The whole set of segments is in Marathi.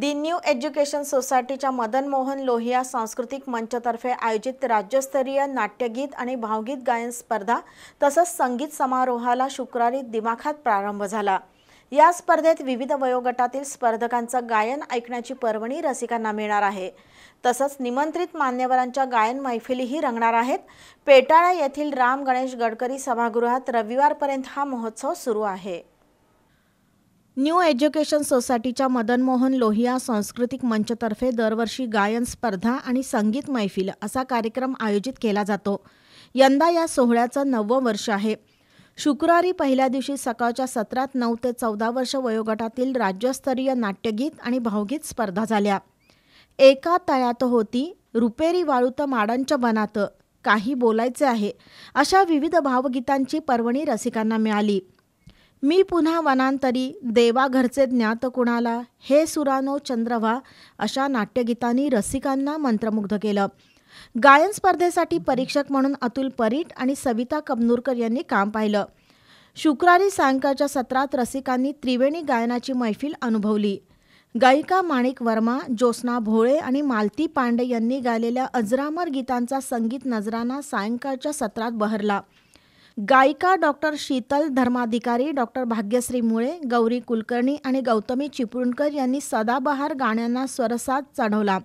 दि न्यू एज्युकेशन सोसायटीच्या मदन मोहन लोहिया सांस्कृतिक मंचतर्फे आयोजित राज्यस्तरीय नाट्यगीत आणि भावगीत गायन स्पर्धा तसंच संगीत समारोहाला शुक्रवारी दिमाखात प्रारंभ झाला या स्पर्धेत विविध वयोगटातील स्पर्धकांचं गायन ऐकण्याची पर्वणी रसिकांना मिळणार आहे तसंच निमंत्रित मान्यवरांच्या गायन मैफिलीही रंगणार आहेत पेटाळा येथील राम गणेश गडकरी सभागृहात रविवारपर्यंत हा महोत्सव सुरू आहे न्यू एज्युकेशन सोसायटीच्या मदन मोहन लोहिया सांस्कृतिक मंचतर्फे दरवर्षी गायन स्पर्धा आणि संगीत मैफिल असा कार्यक्रम आयोजित केला जातो यंदा या सोहळ्याचं नववं वर्ष आहे शुक्रवारी पहिल्या दिवशी सकाळच्या सत्रात नऊ ते चौदा वर्ष वयोगटातील राज्यस्तरीय नाट्यगीत आणि भावगीत स्पर्धा झाल्या एका तळ्यात होती रुपेरी वाळूत माडांच्या बनात काही बोलायचे आहे अशा विविध भावगीतांची पर्वणी रसिकांना मिळाली मी पुन्हा वनांतरी देवाघरचे ज्ञात कुणाला हे सुरानो चंद्रवा अशा नाट्यगीतांनी रसिकांना मंत्रमुग्ध केलं गायन स्पर्धेसाठी परीक्षक म्हणून अतुल परीट आणि सविता कबनूरकर यांनी काम पाहिलं शुक्रवारी सायंकाळच्या सत्रात रसिकांनी त्रिवेणी गायनाची मैफिल अनुभवली गायिका माणिक वर्मा ज्योत्स्ना भोळे आणि मालती पांडे यांनी गायलेल्या अजरामर गीतांचा संगीत नजराना सायंकाळच्या सत्रात बहरला गायिका डॉक्टर शीतल धर्माधिकारी डॉक्टर भाग्यश्री मुळे गौरी कुलकर्णी आणि गौतमी चिपळूणकर यांनी सदाबहार गाण्यांना स्वरसाद चढवला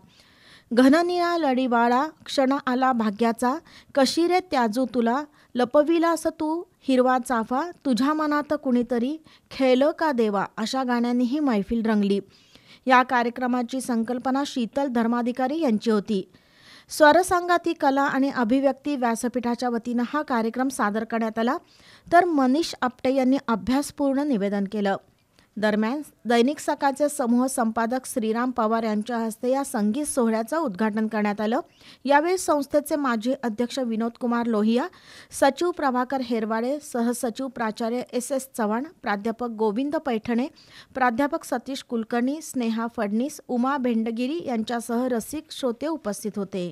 घननिळा लढीवाळा क्षण आला भाग्याचा कशी रे त्याजू तुला लपविलास तू हिरवा चाफा तुझ्या मनात कुणीतरी खेळलं का देवा अशा गाण्यांनी ही मैफिल रंगली या कार्यक्रमाची संकल्पना शीतल धर्माधिकारी यांची होती स्वरसांगाती कला आणि अभिव्यक्ती व्यासपीठाच्या वतीनं हा कार्यक्रम सादर करण्यात आला तर मनीष आपटे यांनी अभ्यासपूर्ण निवेदन केलं दरम्यान दैनिक सकाळचे समूह संपादक श्रीराम पवार यांच्या हस्ते या संगीत सोहळ्याचं उद्घाटन करण्यात आलं यावेळी संस्थेचे माजी अध्यक्ष विनोद कुमार लोहिया सचिव प्रभाकर हेरवाडे सहसचिव प्राचार्य एस एस चव्हाण प्राध्यापक गोविंद पैठणे प्राध्यापक सतीश कुलकर्णी स्नेहा फडणीस उमा भेंडगिरी यांच्यासह रसिक श्रोते उपस्थित होते